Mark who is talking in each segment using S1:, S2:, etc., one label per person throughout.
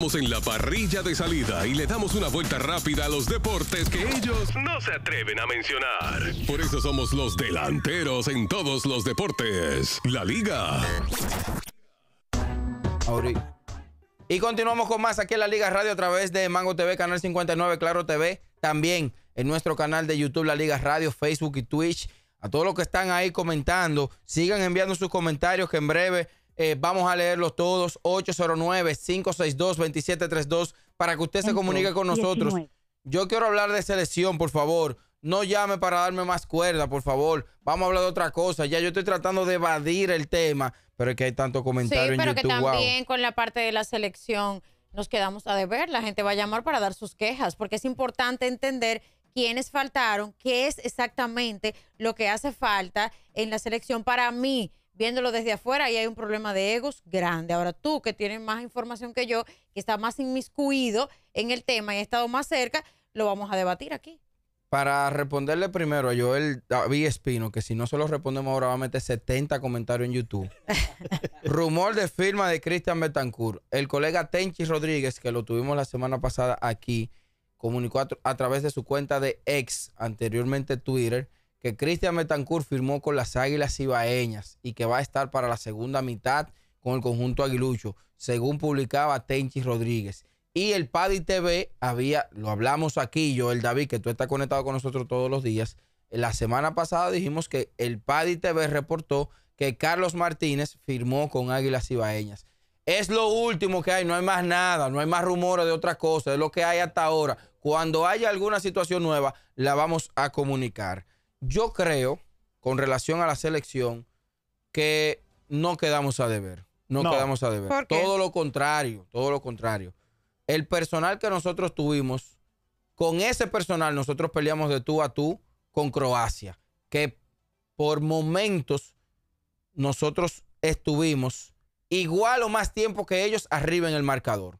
S1: Estamos en la parrilla de salida y le damos una vuelta rápida a los deportes que ellos no se atreven a mencionar. Por eso somos los delanteros en todos los deportes. La liga.
S2: Y continuamos con más aquí en la Liga Radio a través de Mango TV, Canal 59, Claro TV, también en nuestro canal de YouTube, La Liga Radio, Facebook y Twitch. A todos los que están ahí comentando, sigan enviando sus comentarios que en breve eh, vamos a leerlos todos. 809-562-2732 para que usted se comunique con nosotros. Yo quiero hablar de selección, por favor. No llame para darme más cuerda, por favor. Vamos a hablar de otra cosa. Ya yo estoy tratando de evadir el tema, pero es que hay tanto comentario sí, pero que también
S3: con la parte de la selección nos quedamos a deber. La gente va a llamar para dar sus quejas, porque es importante entender quiénes faltaron, qué es exactamente lo que hace falta en la selección. Para mí, viéndolo desde afuera, ahí hay un problema de egos grande. Ahora tú, que tienes más información que yo, que está más inmiscuido en el tema y ha estado más cerca, lo vamos a debatir aquí.
S2: Para responderle primero a Joel David Espino, que si no se lo respondemos ahora va a meter 70 comentarios en YouTube. Rumor de firma de Cristian Betancourt. El colega Tenchi Rodríguez, que lo tuvimos la semana pasada aquí, comunicó a través de su cuenta de ex, anteriormente Twitter, que Cristian Betancourt firmó con las Águilas Ibaeñas y que va a estar para la segunda mitad con el conjunto aguilucho, según publicaba Tenchi Rodríguez. Y el Padi TV había, lo hablamos aquí, yo, el David, que tú estás conectado con nosotros todos los días. La semana pasada dijimos que el Padi TV reportó que Carlos Martínez firmó con Águilas Ibaeñas. Es lo último que hay, no hay más nada, no hay más rumores de otra cosa, es lo que hay hasta ahora. Cuando haya alguna situación nueva, la vamos a comunicar. Yo creo, con relación a la selección, que no quedamos a deber. No, quedamos a deber. Todo lo contrario, todo lo contrario. El personal que nosotros tuvimos, con ese personal nosotros peleamos de tú a tú con Croacia, que por momentos nosotros estuvimos igual o más tiempo que ellos arriba en el marcador.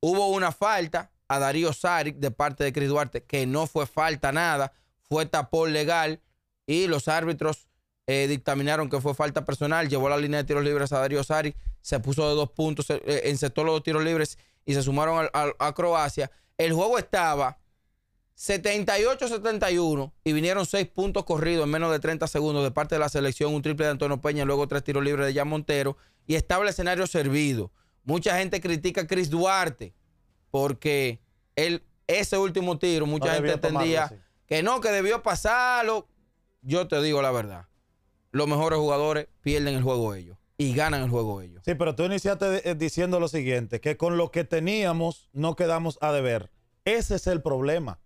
S2: Hubo una falta a Darío Saric de parte de Cris Duarte, que no fue falta nada, fue tapón legal y los árbitros eh, dictaminaron que fue falta personal, llevó la línea de tiros libres a Darío Sari, se puso de dos puntos, eh, eh, los dos tiros libres y se sumaron a, Croacia. El juego estaba 78-71 y vinieron seis puntos corridos en menos de 30 segundos de parte de la selección, un triple de Antonio Peña, luego tres tiros libres de Jan Montero y estaba el escenario servido. Mucha gente critica a Chris Duarte porque ese último tiro, mucha gente entendía que no, que debió pasarlo. Yo te digo la verdad. Los mejores jugadores pierden el
S1: juego ellos y ganan el juego ellos. Sí, pero tú iniciaste eh, diciendo lo siguiente, que con lo que teníamos no quedamos a deber. Ese es el problema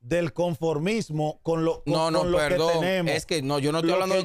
S1: del conformismo con lo, no, no, perdón. que Es que no, yo no estoy hablando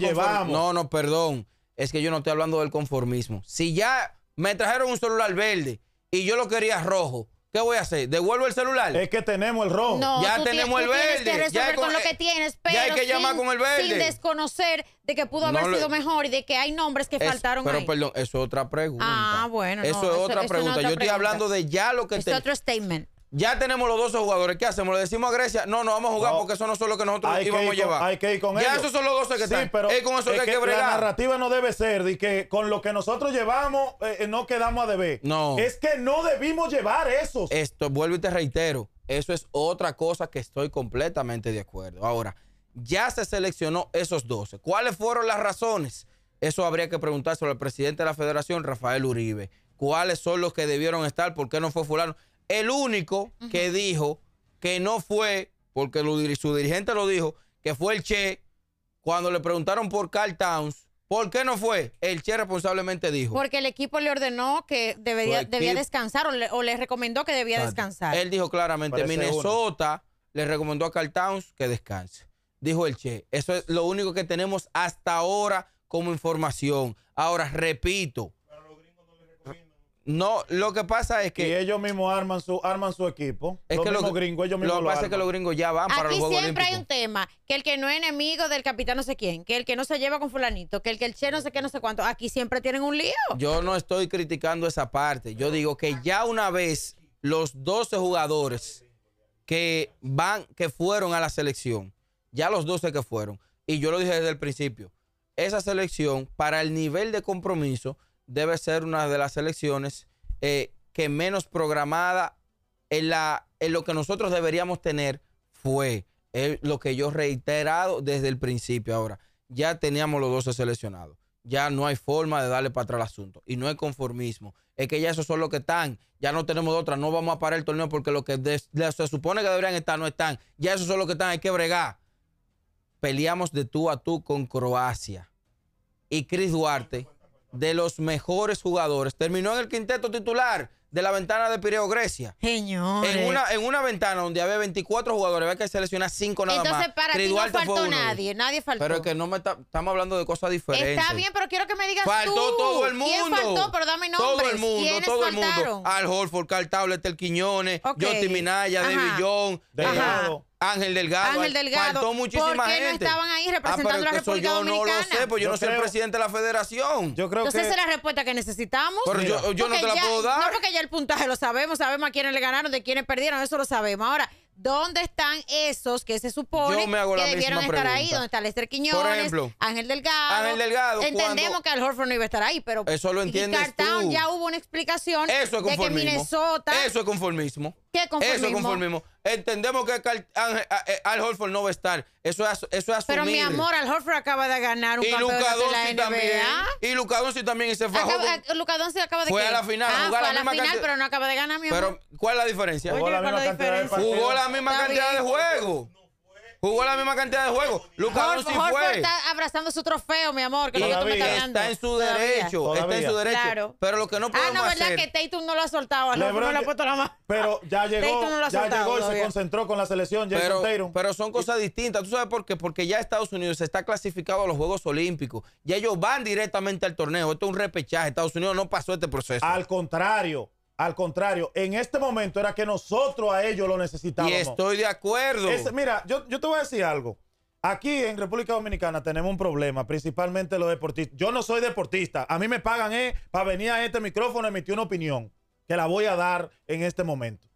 S1: No, no,
S2: perdón. Es que yo no estoy hablando del conformismo. Si ya me trajeron un celular verde y yo lo quería rojo, ¿Qué voy a hacer? ¿Devuelvo el celular? Es que tenemos el rojo. ya tenemos el verde. Tienes que resolver ya con, lo e- que tienes, pero hay que llamar con el verde. Sin
S3: desconocer de que pudo haber sido mejor y de que hay nombres que faltaron faltaron. Pero
S2: perdón, eso es otra pregunta.
S3: Ah, bueno. Eso, no, es, eso, otra otra pregunta. Yo estoy
S2: hablando de ya lo que es otro statement. Ya tenemos los 12 jugadores. ¿Qué hacemos? ¿Le decimos a Grecia? No, no vamos a jugar porque eso no son los que
S1: nosotros íbamos a llevar. hay que ir con ya esos son los 12 que sí, Pero con eso que, que La narrativa no debe ser de que con lo que nosotros llevamos eh, eh, no quedamos a deber. No. Es que no debimos llevar
S2: esos. Esto, vuelvo y te reitero. Eso es otra cosa que estoy completamente de acuerdo. Ahora, ya se seleccionó esos 12. ¿Cuáles fueron las razones? Eso habría que sobre al presidente de la federación, Rafael Uribe. ¿Cuáles son los que debieron estar? ¿Por qué no fue fulano? el único que dijo que no fue, porque su dirigente lo dijo, que fue el Che, cuando le preguntaron por Carl Towns, ¿por qué no fue? El Che responsablemente dijo.
S3: Porque el equipo le ordenó que debía descansar o le, recomendó que debía descansar. Él
S2: dijo claramente, Minnesota le recomendó a Carl Towns que descanse. Dijo el Che. Eso es lo único que tenemos hasta ahora como información. Ahora, repito, no, lo que pasa es que. ellos mismos
S1: arman su, arman su equipo. Es
S3: que
S2: los gringos, ellos mismos. Lo que pasa es que los gringos
S1: ya van
S3: para los siempre hay un tema: que el que no es enemigo del capitán no sé quién, que el que no se lleva con Fulanito, que el que el che no sé qué, no sé cuánto. Aquí siempre tienen un lío.
S2: Yo no estoy criticando esa parte. Yo digo que ya una vez los 12 jugadores que van, que fueron a la selección, ya los 12 que fueron, y yo lo dije desde el principio, esa selección, para el nivel de compromiso, debe ser una de las elecciones eh, que menos programada en, la, en lo que nosotros deberíamos tener fue eh, lo que yo he reiterado desde el principio. Ahora, ya teníamos los 12 seleccionados. Ya no hay forma de darle para atrás al asunto. Y no hay conformismo. Es que ya esos son los que están. Ya no tenemos otra. No vamos a parar el torneo porque lo que se supone que deberían estar no están. Ya esos son los que están. Hay que bregar. Peleamos de tú a tú con Croacia. Y Chris Duarte de los mejores jugadores. Terminó en el quinteto titular de la ventana de Pireo Grecia.
S3: Señores. En una,
S2: en una ventana donde había 24 jugadores, había que seleccionar 5 nada Entonces, más. Entonces, para ti no faltó nadie, nadie faltó. Pero es que no me estamos hablando de cosas diferentes. Está bien,
S3: pero quiero que me digas faltó tú. Faltó todo el mundo. ¿Quién faltó? Pero Todo el mundo, todo faltaron? el mundo.
S2: Al Holford, Carl Tablet, El Quiñones, okay. Minaya, David John. Ángel Delgado. Faltó muchísima ¿Por qué no estaban ahí representando ah, a la República yo Dominicana? No lo sé, pues yo, no soy el presidente de la federación.
S1: Yo creo Entonces que... esa es la
S3: respuesta que necesitamos. Pero yo, no te la puedo dar. No, porque ya el puntaje lo sabemos, sabemos a quiénes le ganaron, de quiénes perdieron, eso lo sabemos. Ahora, ¿dónde están esos que se supone que debieron estar ahí? ¿Dónde está Lester Quiñones? Por ejemplo, Ángel Delgado. Ángel Delgado. Entendemos que Al Horford no iba a estar ahí, pero. Eso lo entiendes. ya hubo una explicación de que Minnesota. Eso
S2: es conformismo.
S3: Eso es conformismo.
S2: Entendemos que eh, Al Horford no va a estar. Eso es, eso es Pero mi amor,
S3: Al Horford acaba de ganar un y de la también.
S2: Y Luca también y se fajó. Acaba,
S3: de Fue a la final, a la a la final, cantidad. pero no acaba de ganar, mi amor.
S2: Pero, ¿cuál es la diferencia? Jugó la misma cantidad de juegos. Jugó la misma cantidad de juegos. Lucas Horford, fue. está
S3: abrazando su trofeo, mi amor, que lo que tú me estás Está
S2: en su derecho, está en su derecho. Pero lo que no
S3: podemos hacer... Ah, no, verdad que Tatum no lo ha soltado. Ah, no, no le ha puesto la
S1: mano. Pero ah, ya llegó, ya llegó y se concentró con la selección, Jason pero, pero son cosas distintas.
S2: ¿Tú sabes por qué? Porque ya Estados Unidos está clasificado a los Juegos Olímpicos. y ellos van directamente al
S1: torneo. Esto es un repechaje. Estados Unidos no pasó este proceso. Al contrario, al contrario, en este momento era que nosotros a ellos lo necesitábamos. Y estoy de acuerdo. mira, yo, yo te voy a decir algo. Aquí en República Dominicana tenemos un problema, principalmente los deportistas. Yo no soy deportista. A mí me pagan eh, para venir a este micrófono y emitir una opinión que la voy a dar en este momento.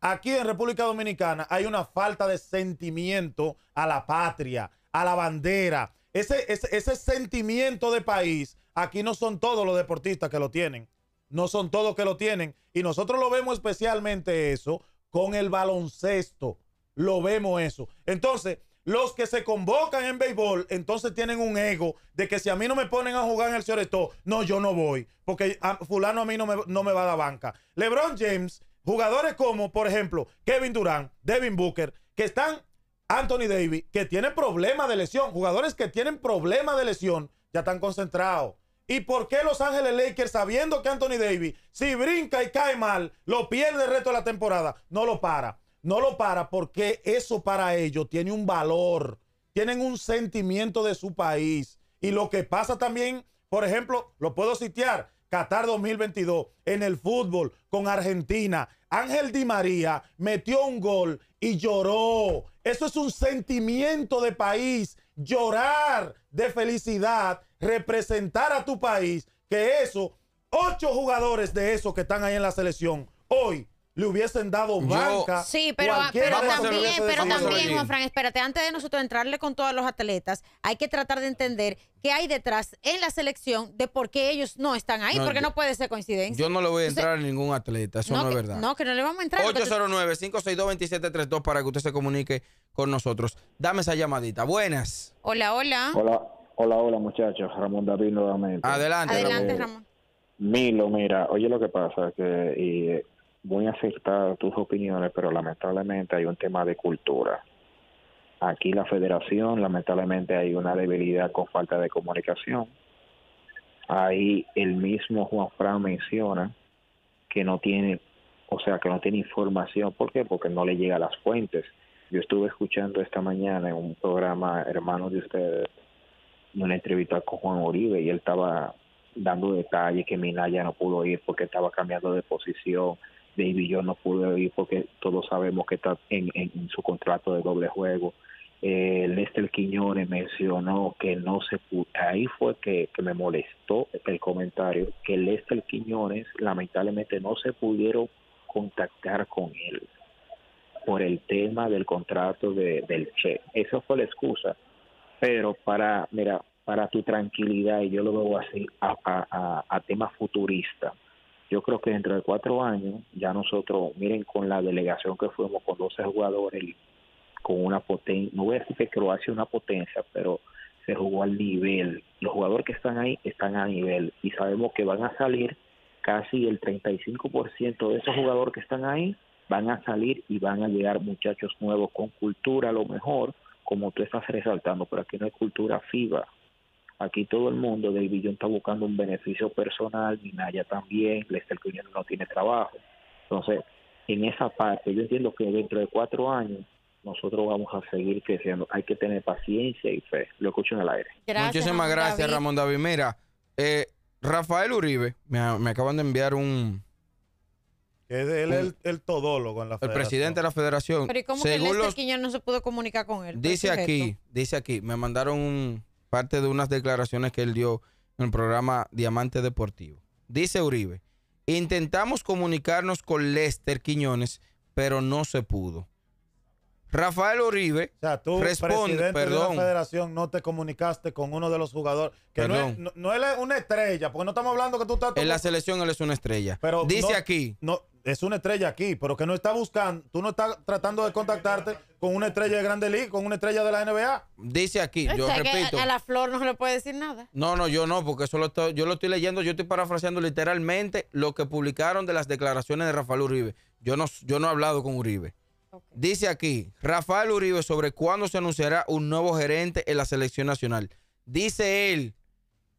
S1: Aquí en República Dominicana hay una falta de sentimiento a la patria, a la bandera. Ese, ese, ese sentimiento de país, aquí no son todos los deportistas que lo tienen. No son todos que lo tienen. Y nosotros lo vemos especialmente eso con el baloncesto. Lo vemos eso. Entonces, los que se convocan en béisbol, entonces tienen un ego de que si a mí no me ponen a jugar en el Cioretó, no, yo no voy, porque fulano a mí no me, no me va a dar banca. LeBron James, jugadores como, por ejemplo, Kevin Durant, Devin Booker, que están, Anthony Davis, que tienen problemas de lesión, jugadores que tienen problemas de lesión, ya están concentrados ¿Y por qué Los Ángeles Lakers, sabiendo que Anthony Davis, si brinca y cae mal, lo pierde el resto de la temporada? No lo para. No lo para porque eso para ellos tiene un valor. Tienen un sentimiento de su país. Y lo que pasa también, por ejemplo, lo puedo sitiar, Qatar 2022, en el fútbol con Argentina, Ángel Di María metió un gol y lloró. Eso es un sentimiento de país, llorar de felicidad, representar a tu país, que eso, ocho jugadores de esos que están ahí en la selección, hoy le hubiesen dado banca. sí, pero, ah, pero también, pero también, Juan
S3: Fran, espérate, antes de nosotros entrarle con todos los atletas, hay que tratar de entender qué hay detrás en la selección de por qué ellos no están ahí, porque no puede ser coincidencia. Yo no le voy a entrar
S2: a ningún atleta, eso no, es verdad. No,
S3: que no le vamos a entrar.
S2: 809-562-2732 para que usted se comunique con nosotros. Dame esa llamadita. Buenas.
S3: Hola, hola. Hola,
S4: hola, hola muchachos. Ramón David nuevamente. Adelante, Adelante Ramón. Milo, mira, oye lo que pasa, que... Y, a aceptar tus opiniones, pero lamentablemente hay un tema de cultura. Aquí la federación, lamentablemente hay una debilidad con falta de comunicación. Ahí el mismo Juan Fran menciona que no tiene, o sea, que no tiene información. ¿Por qué? Porque no le llega a las fuentes. Yo estuve escuchando esta mañana en un programa, hermanos de ustedes, una entrevista con Juan Oribe y él estaba dando detalles que Minaya no pudo ir porque estaba cambiando de posición, David yo no pude ir porque todos sabemos que está en, su contrato de doble juego. Eh, Lester Quiñones mencionó que no se pudo, ahí fue que, me molestó el comentario, que Lester Quiñones lamentablemente no se pudieron contactar con él por el tema del contrato de, del Che. Esa fue la excusa. Pero para, mira, para tu tranquilidad, y yo lo veo así, a, a, a tema futurista, yo creo que dentro de cuatro años, ya nosotros, miren, con la delegación que fuimos con 12 jugadores, con una potencia, no voy a decir que Croacia es una potencia, pero se jugó al nivel. Los jugadores que están ahí están a nivel y sabemos que van a salir casi el 35% de esos jugadores que están ahí van a salir y van a llegar muchachos nuevos con cultura a lo mejor, como tú estás resaltando, pero aquí no hay cultura FIBA, Aquí todo el mundo David billón está buscando un beneficio personal, Minaya también, Lester Quiñones no tiene trabajo. Entonces, en esa parte, yo entiendo que dentro de cuatro años nosotros vamos a seguir creciendo. Hay que tener paciencia y fe. Lo escucho en el aire.
S1: Gracias, Muchísimas gracias,
S2: Ramón David. Mira, eh, Rafael Uribe, me, acaban de enviar un...
S1: Es el, todólogo en la federación. El presidente
S2: de la federación. Pero ¿y cómo que Lester los,
S3: no se pudo comunicar con él? Dice aquí,
S2: dice aquí, me mandaron un, parte de unas declaraciones que él dio en el programa Diamante Deportivo. Dice Uribe, intentamos comunicarnos con Lester Quiñones, pero no se pudo. Rafael Uribe responde, perdón, la
S1: federación, no te comunicaste con uno de los jugadores. Que no, es, es, una estrella, porque no estamos hablando que tú estás... En la selección él es una estrella. Pero Dice aquí... No, es una estrella aquí, pero que no está buscando, tú no estás tratando de contactarte con una estrella de Grande League, con una estrella de la NBA. Dice aquí,
S3: yo repito. a la flor no se le puede decir nada.
S2: No, no, yo no, porque eso lo estoy, yo lo estoy leyendo, yo estoy parafraseando literalmente lo que publicaron de las declaraciones de Rafael Uribe. Yo no, yo no he hablado con Uribe. Dice aquí, Rafael Uribe sobre cuándo se anunciará un nuevo gerente en la selección nacional. Dice él,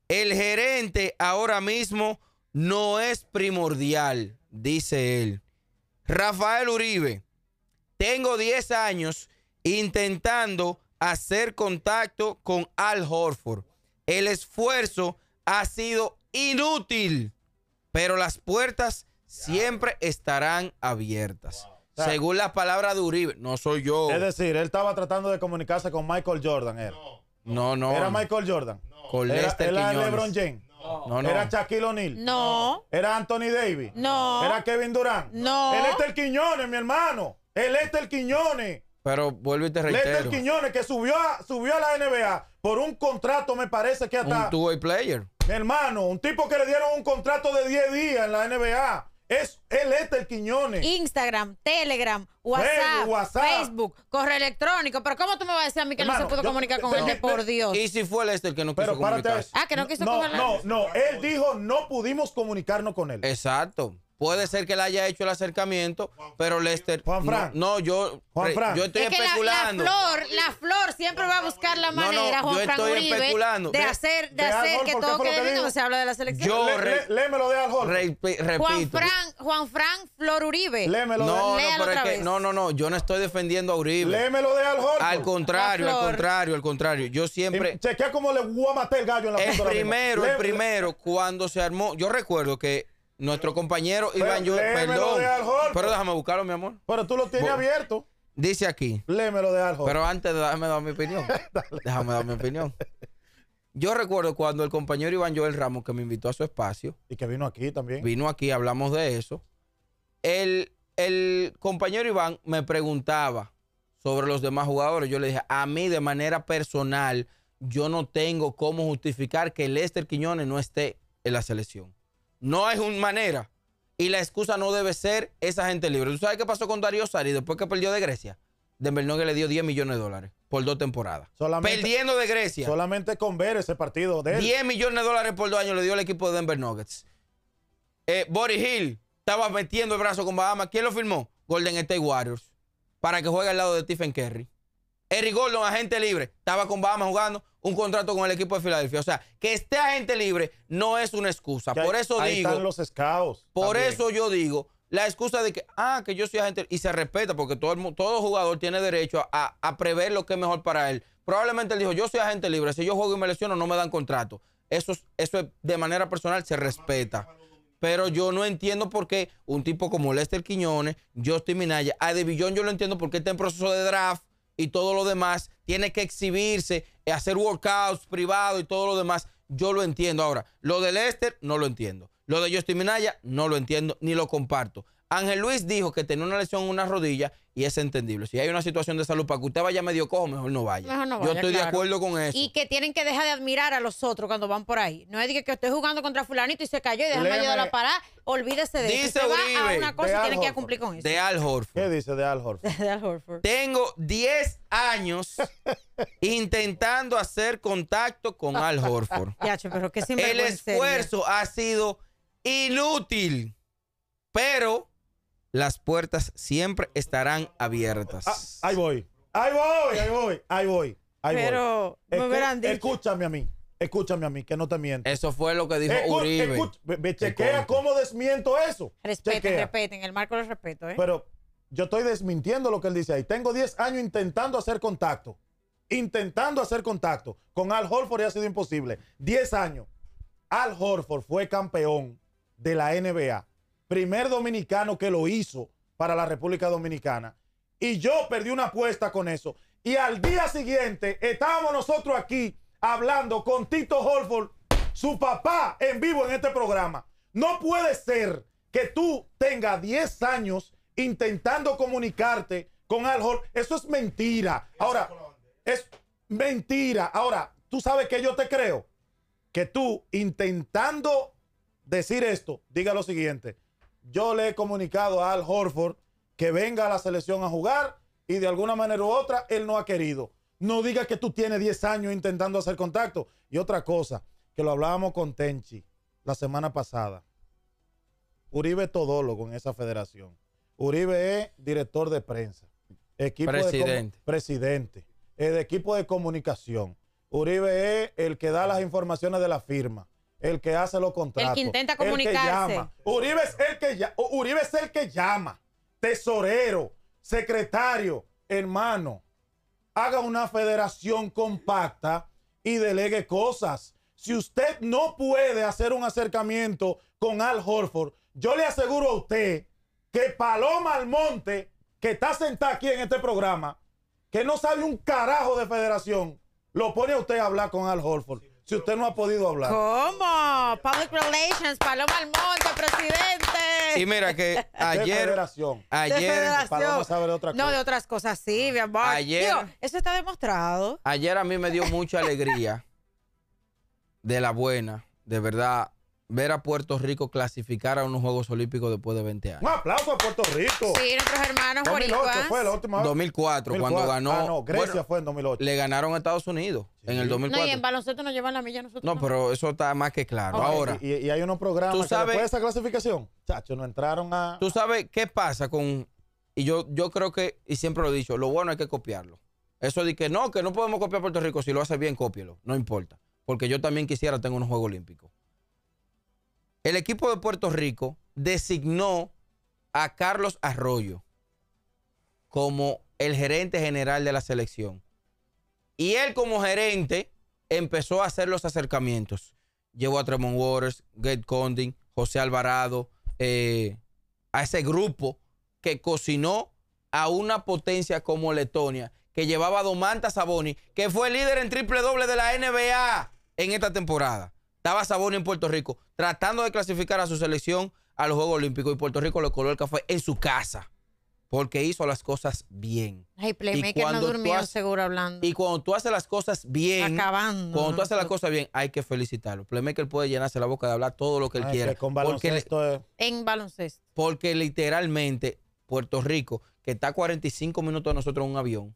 S2: el gerente ahora mismo no es primordial dice él. Rafael Uribe, tengo 10 años intentando hacer contacto con Al Horford. El esfuerzo ha sido inútil, pero las puertas siempre estarán abiertas. Según las palabras de Uribe, no soy yo. Es decir,
S1: él estaba tratando de comunicarse con Michael Jordan, No, no. Era Michael Jordan. Con Lester no, no. ¿Era Shaquille O'Neal? No. ¿Era Anthony Davis? No. ¿Era Kevin Durant? No. El Quiñones, mi hermano. El Quiñones.
S2: Pero vuelvo y te reitero. el
S1: Quiñones, que subió a, subió a la NBA por un contrato, me parece que hasta... Un
S2: two-way player.
S1: Mi hermano, un tipo que le dieron un contrato de 10 días en la NBA es el Éter Quiñones.
S3: Instagram, Telegram, WhatsApp, Facebook, correo electrónico. Pero ¿cómo tú me vas a decir a mí que no se pudo comunicar con él? Por
S2: Dios. ¿Y si fue este el Éter que no quiso Pero comunicarse? Ah,
S3: que no quiso no, No,
S2: no, él dijo no pudimos comunicarnos con él. Exacto. Puede ser que le haya hecho el acercamiento, pero Lester. Juan Fran. No, yo, Juan Fran. yo estoy que especulando. La,
S3: flor, la flor siempre va a buscar la manera, no, Juan Fran Uribe, de hacer, de, hacer que todo quede bien cuando se habla de la selección. Yo, le,
S2: le, de Aljol. repito. Juan Fran,
S3: Juan Fran Flor Uribe. Léemelo no, de No,
S2: no, no, no, yo no estoy defendiendo a Uribe. Léemelo de Aljol. Al pues. contrario, al contrario, al contrario. Yo siempre. Chequea cómo le voy a matar el gallo en la El primero, el primero, cuando se armó. Yo recuerdo que nuestro compañero Iván Joel perdón. pero déjame buscarlo, mi amor. Pero tú lo tienes abierto. Dice aquí. Léemelo de algo. Pero antes de dar mi opinión. déjame dar mi opinión. Yo recuerdo cuando el compañero Iván Joel Ramos, que me invitó
S1: a su espacio. Y que vino aquí también.
S2: Vino aquí, hablamos de eso. El, el compañero Iván me preguntaba sobre los demás jugadores. Yo le dije, a mí de manera personal, yo no tengo cómo justificar que Lester Quiñones no esté en la selección. No hay un manera. Y la excusa no debe ser esa gente libre. ¿Tú sabes qué pasó con Dario Sari después que perdió de Grecia? Denver Nuggets le dio 10 millones de dólares por dos temporadas.
S1: Perdiendo de Grecia. Solamente con ver ese partido de 10
S2: millones de dólares por dos años le dio el equipo de Denver Nuggets. Eh, Boris Hill estaba metiendo el brazo con Bahamas. ¿Quién lo firmó? Golden State Warriors. Para que juegue al lado de Stephen Curry. Eric Gordon, agente libre, estaba con Bahamas jugando un contrato con el equipo de Filadelfia. O sea, que esté agente libre no es una excusa. por eso digo. Están
S1: los scouts. Por eso
S2: yo digo, la excusa de que, ah, que yo soy agente y se respeta porque todo, todo jugador tiene derecho a, prever lo que es mejor para él. Probablemente él dijo, yo soy agente libre, si yo juego y me lesiono no me dan contrato. Eso, eso de manera personal se respeta. Pero yo no entiendo por qué un tipo como Lester Quiñones, Justin Minaya, a De yo lo entiendo porque está en proceso de draft y todo lo demás, tiene que exhibirse, eh, hacer workouts privados y todo lo demás. Yo lo entiendo. Ahora, lo de Lester no lo entiendo. Lo de Justin Minaya no lo entiendo ni lo comparto. Ángel Luis dijo que tenía una lesión en una rodilla y es entendible. Si hay una situación de salud para que usted vaya medio cojo, mejor no vaya. Mejor no vaya Yo estoy de acuerdo con eso. Y
S3: que tienen que dejar de admirar a los otros cuando van por ahí. No es que esté jugando contra fulanito y se cayó y déjame medio a la parada. Olvídese de eso. Usted va a una cosa y que cumplir con eso. De
S2: Al
S1: Horford. ¿Qué dice de Al Horford?
S2: de Al Horford. Tengo 10 años intentando hacer contacto con Al Horford. Yacho, pero qué El esfuerzo ha sido inútil, pero las puertas siempre estarán abiertas.
S1: Ah, ahí voy, ahí voy, ahí voy, ahí voy. Pero voy. escúchame a mí, escúchame a mí, que no te miento.
S2: Eso fue lo que dijo Uribe.
S1: cómo desmiento eso. Respeten,
S3: respeten, el marco del respeto. ¿eh? Pero
S1: yo estoy desmintiendo lo que él dice ahí. Tengo 10 años intentando hacer contacto. Intentando hacer contacto. Con Al Horford y ha sido imposible. 10 años. Al Horford fue campeón de la NBA primer dominicano que lo hizo para la República Dominicana. Y yo perdí una apuesta con eso. Y al día siguiente estábamos nosotros aquí hablando con Tito Holford, su papá, en vivo en este programa. No puede ser que tú tengas 10 años intentando comunicarte con Al Holford. Eso es mentira. Ahora, es mentira. Ahora, tú sabes que yo te creo. Que tú intentando decir esto, diga lo siguiente yo le he comunicado a Al Horford que venga a la selección a jugar y de alguna manera u otra él no ha querido. No diga que tú tienes 10 años intentando hacer contacto. Y otra cosa, que lo hablábamos con Tenchi la semana pasada. Uribe es todólogo en esa federación. Uribe es director de prensa. Equipo presidente. presidente. El eh, equipo de comunicación. Uribe es el que da las informaciones de la firma el que hace los contratos. El que intenta comunicarse. Uribe es el que, Uribe es el que llama. Tesorero, secretario, hermano. Haga una federación compacta y delegue cosas. Si usted no puede hacer un acercamiento con Al Horford, yo le aseguro a usted que Paloma Almonte, que está sentada aquí en este programa, que no sabe un carajo de federación, lo pone a usted a hablar con Al Horford si usted no ha podido hablar?
S3: ¿Cómo? Public Relations, Paloma Almonte, presidente. Y mira que ayer. Ayer. Paloma sabe de otra cosa. No, de otras cosas, sí, mi amor. Ayer. eso está demostrado. Ayer
S2: a mí me dio mucha alegría. de la buena, de verdad ver a Puerto Rico clasificar a unos Juegos Olímpicos después de 20 años. Un
S1: aplauso a Puerto Rico. Sí, nuestros hermanos 2008 fue la última vez. 2004, cuando ganó. Ah, no, no, Grecia
S2: fue en 2008. Le ganaron a Estados Unidos en el 2004. No, y
S3: en baloncesto nos llevan la milla nosotros.
S2: No, pero eso está más que claro. Ahora.
S1: Y, hay unos programas ¿tú que después de esa clasificación, chacho, no entraron a...
S2: Tú sabes qué pasa con... Y yo, yo creo que, y siempre lo he dicho, lo bueno hay que copiarlo. Eso de que no, que no podemos copiar a Puerto Rico. Si lo hace bien, cópielo. No importa. Porque yo también quisiera tener unos Juegos Olímpicos el equipo de Puerto Rico designó a Carlos Arroyo como el gerente general de la selección. Y él como gerente empezó a hacer los acercamientos. Llevó a Tremont Waters, Gate Conding, José Alvarado, eh, a ese grupo que cocinó a una potencia como Letonia, que llevaba a Domanta Saboni, que fue líder en triple doble de la NBA en esta temporada. Estaba sabón en Puerto Rico tratando de clasificar a su selección a los Juegos Olímpicos y Puerto Rico le coló el café en su casa porque hizo las cosas bien.
S3: Ay, no durmió seguro hablando.
S2: Y cuando tú haces las cosas bien, Acabando, cuando tú haces las cosas bien, hay que felicitarlo. Playmaker puede llenarse la boca de hablar todo lo que él quiera. con baloncesto
S3: En baloncesto.
S2: Porque literalmente Puerto Rico, que está a 45 minutos de nosotros en un avión,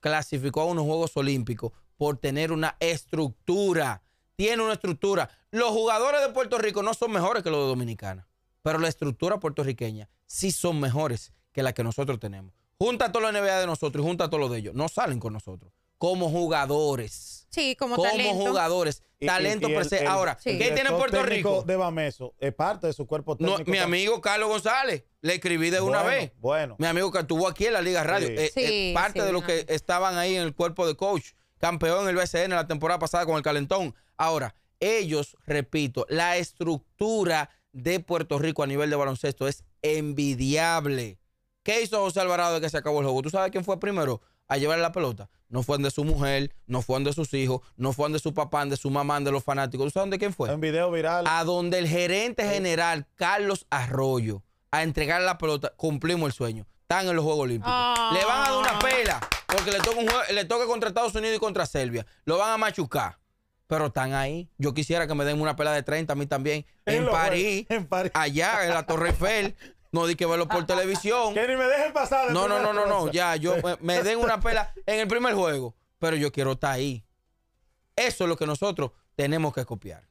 S2: clasificó a unos Juegos Olímpicos por tener una estructura tiene una estructura. Los jugadores de Puerto Rico no son mejores que los de Dominicana, pero la estructura puertorriqueña sí son mejores que la que nosotros tenemos. Junta a toda la NBA de nosotros y junta a todos los de ellos. No salen con nosotros. Como jugadores.
S3: Sí, como, como jugadores. talento Ahora, ¿qué tiene Puerto Rico?
S1: De Bameso es parte de su cuerpo técnico. mi
S2: amigo Carlos González, le escribí de una vez. Bueno. Mi amigo que estuvo aquí en la Liga Radio. Es eh, eh, parte de los que estaban ahí en el cuerpo de coach campeón en el BCN la temporada pasada con el Calentón. Ahora, ellos, repito, la estructura de Puerto Rico a nivel de baloncesto es envidiable. ¿Qué hizo José Alvarado de que se acabó el juego? ¿Tú sabes quién fue primero a llevar la pelota? No fue de su mujer, no fue de sus hijos, no fue de su papá, de su mamá, de los fanáticos. ¿Tú sabes de quién fue? En video viral. A donde el gerente general, Carlos Arroyo, a entregar la pelota, cumplimos el sueño están en los Juegos Olímpicos. Le van a dar una ah. pela porque le toca, contra Estados Unidos y contra Serbia. Lo van a machucar. Pero están ahí. Yo quisiera que me den una pela de 30 a mí también. En, París, allá en la Torre Eiffel. No di que verlo por televisión. Que ni me dejen pasar. no, no, no, no, Ya, yo me, den una pela en el primer juego. Pero yo quiero estar ahí. Eso es lo que nosotros tenemos que copiar.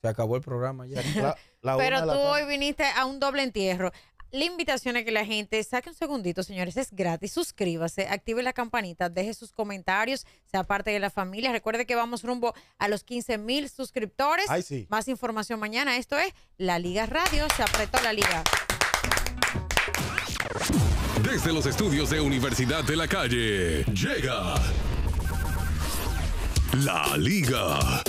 S2: Se acabó el programa ya. Pero tú hoy
S3: viniste a un doble entierro. La invitación es que la gente saque un segundito, señores, es gratis. Suscríbase, active la campanita, deje sus comentarios, sea parte de la familia. Recuerde que vamos rumbo a los 15 mil suscriptores. Más información mañana. Esto es La Liga Radio. Se apretó la liga.
S1: Desde los estudios de Universidad de la Calle, llega La Liga.